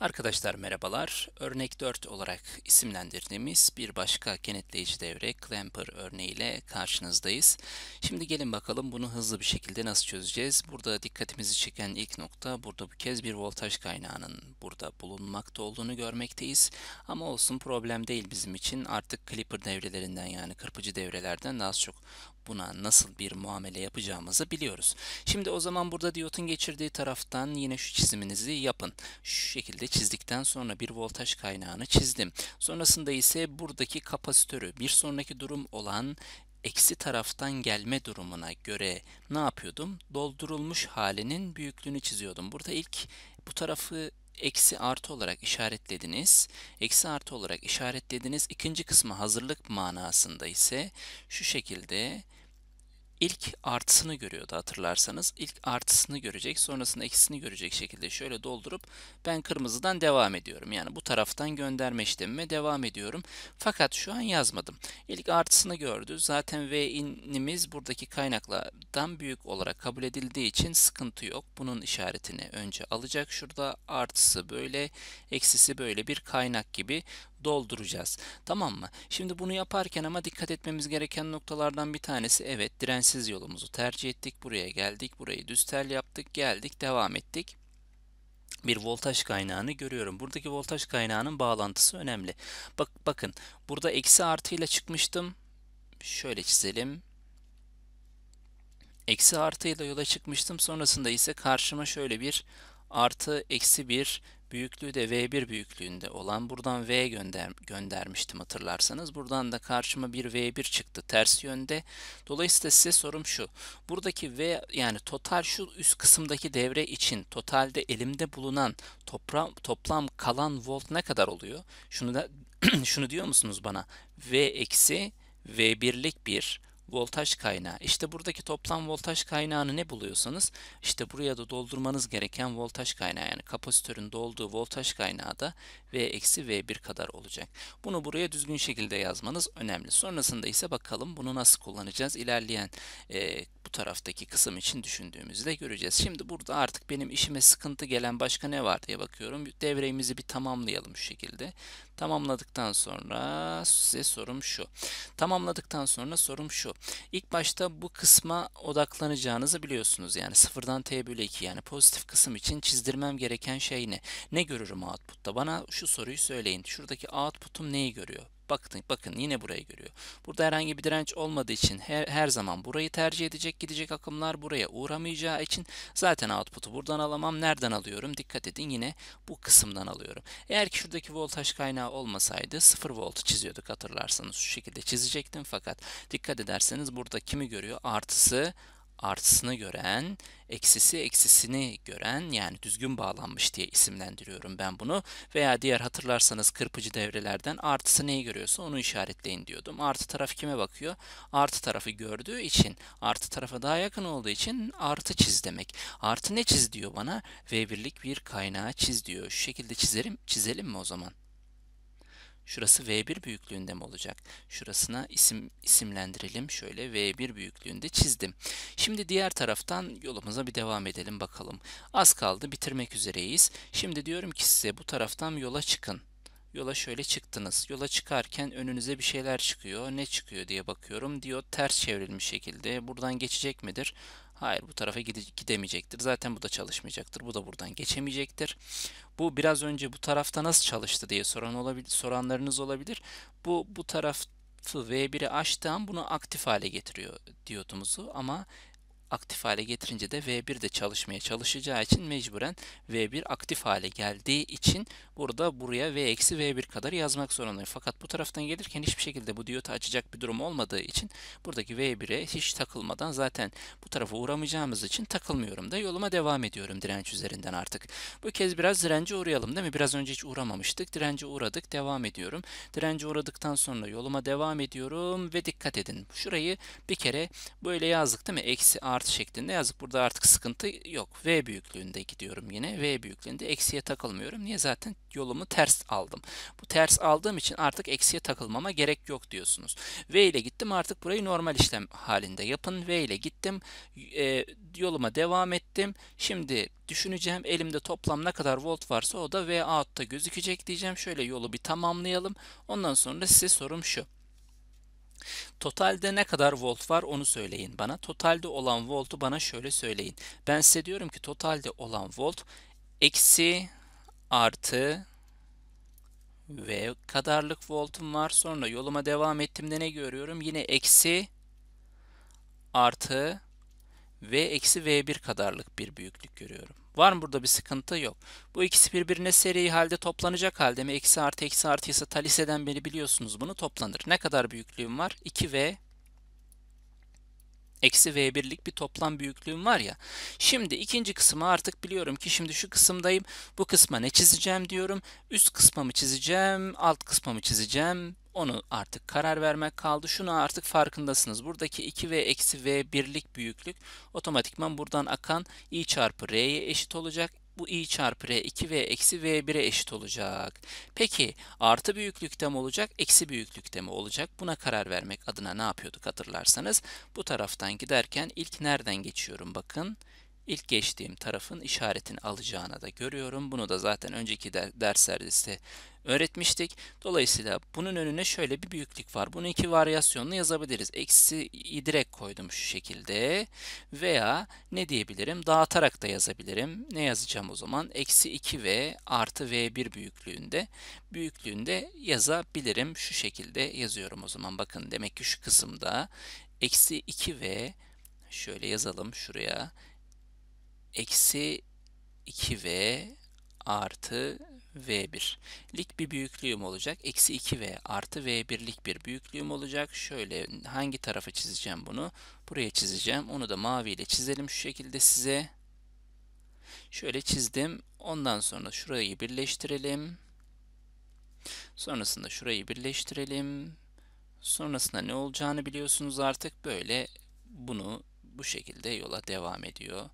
Arkadaşlar merhabalar. Örnek 4 olarak isimlendirdiğimiz bir başka kenetleyici devre clamper örneğiyle karşınızdayız. Şimdi gelin bakalım bunu hızlı bir şekilde nasıl çözeceğiz. Burada dikkatimizi çeken ilk nokta burada bu kez bir voltaj kaynağının burada bulunmakta olduğunu görmekteyiz. Ama olsun problem değil bizim için. Artık clipper devrelerinden yani kırpıcı devrelerden daha çok buna nasıl bir muamele yapacağımızı biliyoruz. Şimdi o zaman burada diyotun geçirdiği taraftan yine şu çiziminizi yapın. Şu şekilde çizdikten sonra bir voltaj kaynağını çizdim. Sonrasında ise buradaki kapasitörü bir sonraki durum olan eksi taraftan gelme durumuna göre ne yapıyordum? Doldurulmuş halinin büyüklüğünü çiziyordum. Burada ilk bu tarafı eksi artı olarak işaretlediniz. Eksi artı olarak işaretlediniz. İkinci kısmı hazırlık manasında ise şu şekilde ilk artısını görüyordu hatırlarsanız. İlk artısını görecek sonrasında eksisini görecek şekilde şöyle doldurup ben kırmızıdan devam ediyorum. Yani bu taraftan gönderme işlemime devam ediyorum. Fakat şu an yazmadım. İlk artısını gördü. Zaten V inimiz buradaki kaynaklardan büyük olarak kabul edildiği için sıkıntı yok. Bunun işaretini önce alacak. Şurada artısı böyle eksisi böyle bir kaynak gibi dolduracağız. Tamam mı? Şimdi bunu yaparken ama dikkat etmemiz gereken noktalardan bir tanesi evet dirensiz yolumuzu tercih ettik. Buraya geldik. Burayı düz tel yaptık. Geldik. Devam ettik bir voltaj kaynağını görüyorum. Buradaki voltaj kaynağının bağlantısı önemli. Bak bakın burada eksi artıyla çıkmıştım. Şöyle çizelim. Eksi artıyla yola çıkmıştım. Sonrasında ise karşıma şöyle bir artı eksi bir Büyüklüğü de V1 büyüklüğünde olan buradan V gönder göndermiştim hatırlarsanız. Buradan da karşıma bir V1 çıktı ters yönde. Dolayısıyla size sorum şu. Buradaki V yani total şu üst kısımdaki devre için totalde elimde bulunan toplam, toplam kalan volt ne kadar oluyor? Şunu da şunu diyor musunuz bana? V eksi V1'lik 1 voltaj kaynağı. İşte buradaki toplam voltaj kaynağını ne buluyorsanız işte buraya da doldurmanız gereken voltaj kaynağı yani kapasitörün dolduğu voltaj kaynağı da V eksi V1 kadar olacak. Bunu buraya düzgün şekilde yazmanız önemli. Sonrasında ise bakalım bunu nasıl kullanacağız. ilerleyen e, bu taraftaki kısım için düşündüğümüzde göreceğiz. Şimdi burada artık benim işime sıkıntı gelen başka ne var diye bakıyorum. Devremizi bir tamamlayalım şu şekilde. Tamamladıktan sonra size sorum şu. Tamamladıktan sonra sorum şu. İlk başta bu kısma odaklanacağınızı biliyorsunuz. Yani sıfırdan t bölü 2 yani pozitif kısım için çizdirmem gereken şey ne? Ne görürüm output'ta? Bana şu soruyu söyleyin. Şuradaki output'um neyi görüyor? Bakın, bakın yine burayı görüyor. Burada herhangi bir direnç olmadığı için her, her zaman burayı tercih edecek. Gidecek akımlar buraya uğramayacağı için zaten output'u buradan alamam. Nereden alıyorum? Dikkat edin yine bu kısımdan alıyorum. Eğer ki şuradaki voltaj kaynağı olmasaydı 0 voltu çiziyorduk hatırlarsanız. Şu şekilde çizecektim fakat dikkat ederseniz burada kimi görüyor? Artısı artısını gören, eksisi eksisini gören yani düzgün bağlanmış diye isimlendiriyorum ben bunu. Veya diğer hatırlarsanız kırpıcı devrelerden artısı neyi görüyorsa onu işaretleyin diyordum. Artı taraf kime bakıyor? Artı tarafı gördüğü için, artı tarafa daha yakın olduğu için artı çiz demek. Artı ne çiz diyor bana? V birlik bir kaynağı çiz diyor. Şu şekilde çizelim, çizelim mi o zaman? Şurası V1 büyüklüğünde mi olacak? Şurasına isim isimlendirelim. Şöyle V1 büyüklüğünde çizdim. Şimdi diğer taraftan yolumuza bir devam edelim bakalım. Az kaldı bitirmek üzereyiz. Şimdi diyorum ki size bu taraftan yola çıkın. Yola şöyle çıktınız. Yola çıkarken önünüze bir şeyler çıkıyor. Ne çıkıyor diye bakıyorum. Diyor ters çevrilmiş şekilde. Buradan geçecek midir? Hayır bu tarafa gidemeyecektir. Zaten bu da çalışmayacaktır. Bu da buradan geçemeyecektir. Bu biraz önce bu tarafta nasıl çalıştı diye soran olabilir, soranlarınız olabilir. Bu bu tarafı V1'i açtığım bunu aktif hale getiriyor diyodumuzu ama aktif hale getirince de V1 de çalışmaya çalışacağı için mecburen V1 aktif hale geldiği için burada buraya V eksi V1 kadar yazmak zorundayım. Fakat bu taraftan gelirken hiçbir şekilde bu diyotu açacak bir durum olmadığı için buradaki V1'e hiç takılmadan zaten bu tarafa uğramayacağımız için takılmıyorum da yoluma devam ediyorum direnç üzerinden artık. Bu kez biraz direnci uğrayalım değil mi? Biraz önce hiç uğramamıştık. Dirence uğradık. Devam ediyorum. Dirence uğradıktan sonra yoluma devam ediyorum ve dikkat edin. Şurayı bir kere böyle yazdık değil mi? Eksi R artı şeklinde yazdık. Burada artık sıkıntı yok. V büyüklüğünde gidiyorum yine. V büyüklüğünde eksiye takılmıyorum. Niye? Zaten yolumu ters aldım. Bu ters aldığım için artık eksiye takılmama gerek yok diyorsunuz. V ile gittim artık burayı normal işlem halinde yapın. V ile gittim. E, yoluma devam ettim. Şimdi düşüneceğim. Elimde toplam ne kadar volt varsa o da V out'ta gözükecek diyeceğim. Şöyle yolu bir tamamlayalım. Ondan sonra size sorum şu. Totalde ne kadar volt var onu söyleyin bana. Totalde olan voltu bana şöyle söyleyin. Ben size diyorum ki totalde olan volt eksi artı V kadarlık voltum var. Sonra yoluma devam ettiğimde ne görüyorum? Yine eksi artı v eksi v1 kadarlık bir büyüklük görüyorum. Var mı burada bir sıkıntı? Yok. Bu ikisi birbirine seri halde toplanacak halde mi? Eksi artı eksi artı ise taliseden beni biliyorsunuz bunu toplanır. Ne kadar büyüklüğüm var? 2v eksi v1'lik bir toplam büyüklüğüm var ya. Şimdi ikinci kısmı artık biliyorum ki şimdi şu kısımdayım. Bu kısma ne çizeceğim diyorum. Üst kısmamı çizeceğim, alt kısmamı çizeceğim. Onu artık karar vermek kaldı. Şunu artık farkındasınız. Buradaki 2v eksi v birlik büyüklük otomatikman buradan akan i çarpı r'ye eşit olacak bu i çarpı r 2 v eksi v1'e eşit olacak. Peki artı büyüklükte mi olacak, eksi büyüklükte mi olacak? Buna karar vermek adına ne yapıyorduk hatırlarsanız. Bu taraftan giderken ilk nereden geçiyorum bakın ilk geçtiğim tarafın işaretini alacağını da görüyorum. Bunu da zaten önceki de derslerde size öğretmiştik. Dolayısıyla bunun önüne şöyle bir büyüklük var. Bunu iki varyasyonla yazabiliriz. Eksi direkt koydum şu şekilde veya ne diyebilirim? Dağıtarak da yazabilirim. Ne yazacağım o zaman? Eksi 2 v artı v1 büyüklüğünde büyüklüğünde yazabilirim. Şu şekilde yazıyorum o zaman. Bakın demek ki şu kısımda eksi 2 v şöyle yazalım şuraya eksi 2v artı v1. Lik bir büyüklüğüm olacak. Eksi 2v artı v1'lik bir büyüklüğüm olacak. Şöyle hangi tarafa çizeceğim bunu? Buraya çizeceğim. Onu da maviyle çizelim şu şekilde size. Şöyle çizdim. Ondan sonra şurayı birleştirelim. Sonrasında şurayı birleştirelim. Sonrasında ne olacağını biliyorsunuz artık. Böyle bunu bu şekilde yola devam ediyor.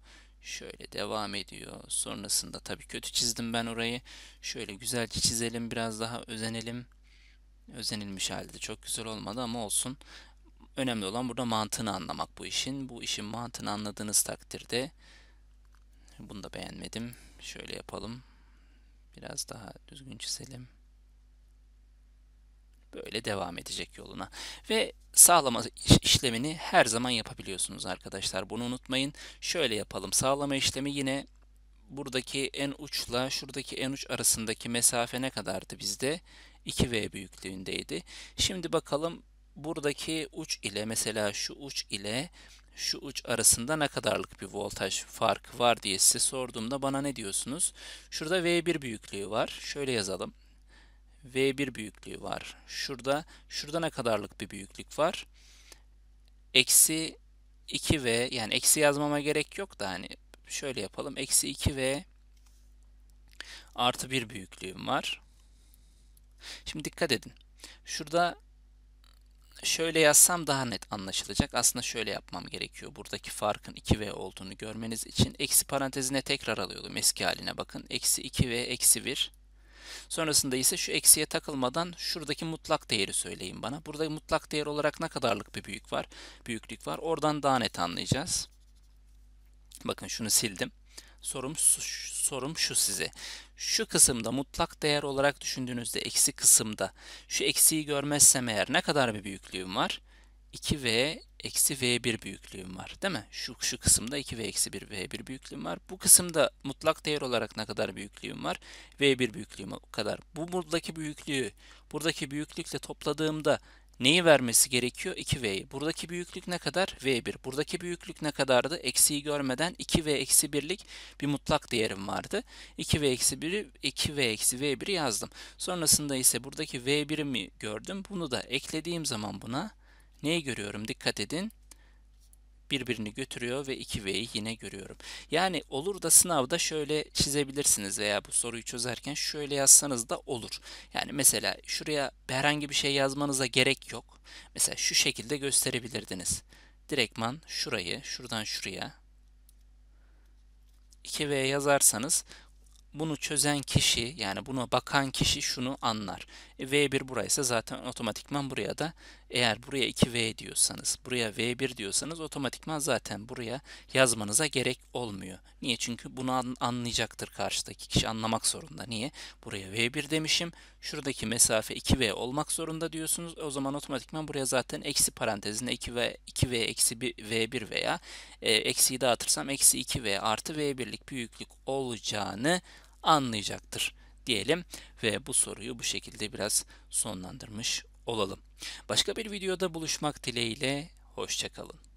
Şöyle devam ediyor. Sonrasında tabii kötü çizdim ben orayı. Şöyle güzelce çizelim. Biraz daha özenelim. Özenilmiş halde çok güzel olmadı ama olsun. Önemli olan burada mantığını anlamak bu işin. Bu işin mantığını anladığınız takdirde bunu da beğenmedim. Şöyle yapalım. Biraz daha düzgün çizelim böyle devam edecek yoluna. Ve sağlama işlemini her zaman yapabiliyorsunuz arkadaşlar. Bunu unutmayın. Şöyle yapalım. Sağlama işlemi yine buradaki en uçla şuradaki en uç arasındaki mesafe ne kadardı bizde? 2V büyüklüğündeydi. Şimdi bakalım buradaki uç ile mesela şu uç ile şu uç arasında ne kadarlık bir voltaj farkı var diye size sorduğumda bana ne diyorsunuz? Şurada V1 büyüklüğü var. Şöyle yazalım. V1 büyüklüğü var. Şurada, şurada ne kadarlık bir büyüklük var? Eksi 2V, yani eksi yazmama gerek yok da hani şöyle yapalım. Eksi 2V artı 1 büyüklüğüm var. Şimdi dikkat edin. Şurada şöyle yazsam daha net anlaşılacak. Aslında şöyle yapmam gerekiyor. Buradaki farkın 2V olduğunu görmeniz için. Eksi parantezine tekrar alıyorum eski haline bakın. Eksi 2V eksi 1 Sonrasında ise şu eksiye takılmadan şuradaki mutlak değeri söyleyin bana. Burada mutlak değer olarak ne kadarlık bir büyük var? Büyüklük var. Oradan daha net anlayacağız. Bakın şunu sildim. Sorum, sorum şu size. Şu kısımda mutlak değer olarak düşündüğünüzde eksi kısımda şu eksiyi görmezsem eğer ne kadar bir büyüklüğüm var? 2v eksi v1 büyüklüğüm var değil mi? Şu, şu kısımda 2v eksi 1 v1 büyüklüğüm var. Bu kısımda mutlak değer olarak ne kadar büyüklüğüm var? v1 büyüklüğüm o kadar. Bu buradaki büyüklüğü buradaki büyüklükle topladığımda neyi vermesi gerekiyor? 2v'yi. Buradaki büyüklük ne kadar? v1. Buradaki büyüklük ne kadardı? Eksiyi görmeden 2v eksi 1'lik bir mutlak değerim vardı. 2v eksi 1'i 2v eksi v1'i yazdım. Sonrasında ise buradaki v1'imi gördüm. Bunu da eklediğim zaman buna Neyi görüyorum? Dikkat edin. Birbirini götürüyor ve 2V'yi yine görüyorum. Yani olur da sınavda şöyle çizebilirsiniz veya bu soruyu çözerken şöyle yazsanız da olur. Yani mesela şuraya herhangi bir şey yazmanıza gerek yok. Mesela şu şekilde gösterebilirdiniz. Direktman şurayı, şuradan şuraya 2V yazarsanız bunu çözen kişi yani buna bakan kişi şunu anlar. E, V1 buraysa zaten otomatikman buraya da eğer buraya 2V diyorsanız buraya V1 diyorsanız otomatikman zaten buraya yazmanıza gerek olmuyor. Niye? Çünkü bunu anlayacaktır karşıdaki kişi anlamak zorunda. Niye? Buraya V1 demişim. Şuradaki mesafe 2V olmak zorunda diyorsunuz. O zaman otomatikman buraya zaten eksi parantezinde 2V 2V eksi V1 veya e, eksiyi dağıtırsam eksi 2V artı V1'lik büyüklük olacağını anlayacaktır diyelim ve bu soruyu bu şekilde biraz sonlandırmış olalım. Başka bir videoda buluşmak dileğiyle hoşçakalın.